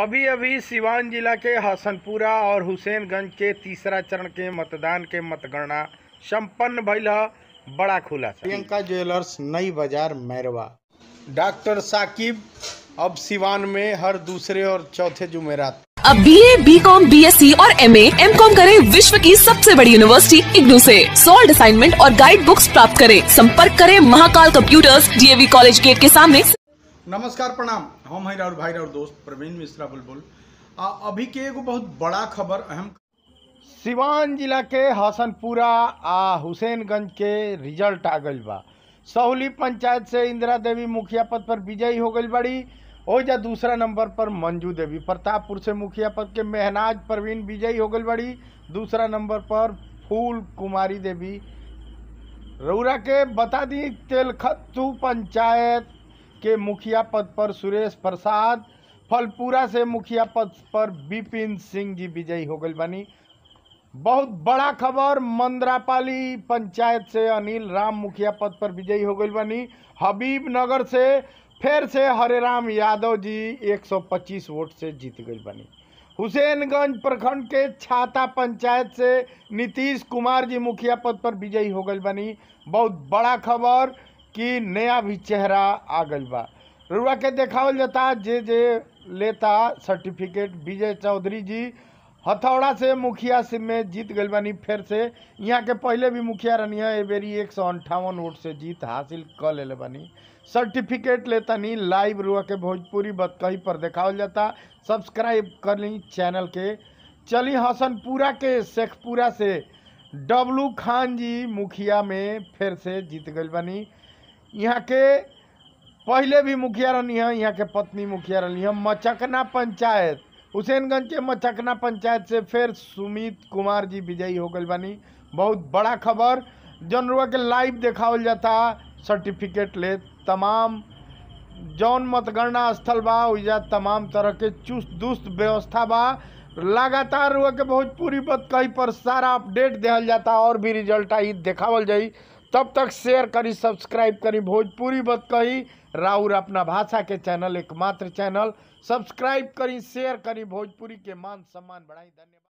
अभी अभी सिवान जिला के हसनपुरा और हुसैनगंज के तीसरा चरण के मतदान के मतगणना संपन्न भइल बड़ा खुला प्रियंका ज्वेलर्स नई बाजार मैरवा डॉक्टर साकिब अब सिवान में हर दूसरे और चौथे जुमेरात अब B A B com B S C और एम ए एम कॉम करे विश्व की सबसे बड़ी यूनिवर्सिटी इग्नू से सोल्ड असाइनमेंट और गाइड बुक्स प्राप्त करें संपर्क करें Mahakal computers DAV college gate के सामने नमस्कार प्रणाम हम हैं राउर भाई राउर दोस्त प्रवीण मिश्रा बुलबुल अभी के एगो बहुत बड़ा खबर अहम सिवान जिला के हसनपुरा आ हुसैनगंज के रिजल्ट आ गई बा सहुली पंचायत से इंदिरा देवी मुखिया पद पर विजयी हो गई बड़ी ओजा दूसरा नंबर पर मंजू देवी प्रतापपुर से मुखिया पद के मेहनाज परवीन विजयी हो गई बड़ी दूसरा नंबर पर फूल कुमारी देवी रौरा के बता दी तेलखत्तू पंचायत के मुखिया पद पर सुरेश प्रसाद फलपुरा से मुखिया पद पर विपिन सिंह जी विजयी हो गई बनी बहुत बड़ा खबर मंद्रापाली पंचायत से अनिल राम मुखिया पद पर विजयी हो गई बनी हबीब नगर से फिर से हरे राम यादव जी 125 वोट से जीत गई बनी हुसैनगंज प्रखंड के छाता पंचायत से नीतीश कुमार जी मुखिया पद पर विजयी हो गई बनी बहुत बड़ा खबर कि नया भी चेहरा आ गई बा रुआ के देखावल जाता जे जे लेता सर्टिफिकेट विजय चौधरी जी हथौड़ा से मुखिया से में जीत गल बानी फिर से यहाँ के पहले भी मुखिया रनिया बेरी एक सौ अंठावन वोट से जीत हासिल कर ले बानी सर्टिफिकेट लेता नहीं लाइव रुआ के भोजपुरी बतकही पर देखावल जाता सब्सक्राइब कर ली चैनल के चली हसनपुरा के शेखपुरा से डब्लू खान जी मुखिया में फिर से जीत गल बानी यहाँ के पहले भी मुखिया रही है यहाँ के पत्नी मुखिया रहनी है मचकना पंचायत हुसैनगंज के मचकना पंचायत से फिर सुमित कुमार जी विजयी हो गई बानी बहुत बड़ा खबर जनरुआ के लाइव देखावल जाता सर्टिफिकेट ले तमाम जौन मतगणना स्थल बा ओइजा तमाम तरह के चुस्त दुस्त व्यवस्था बा लगातार हुआ के भोजपुरी बत कहीं पर सारा अपडेट दिहल जाता और भी रिजल्ट आई देखावल जाई तब तक शेयर करी सब्सक्राइब करी भोजपुरी बत कही राउर अपना भाषा के चैनल एकमात्र चैनल सब्सक्राइब करी शेयर करी भोजपुरी के मान सम्मान बढ़ाई धन्यवाद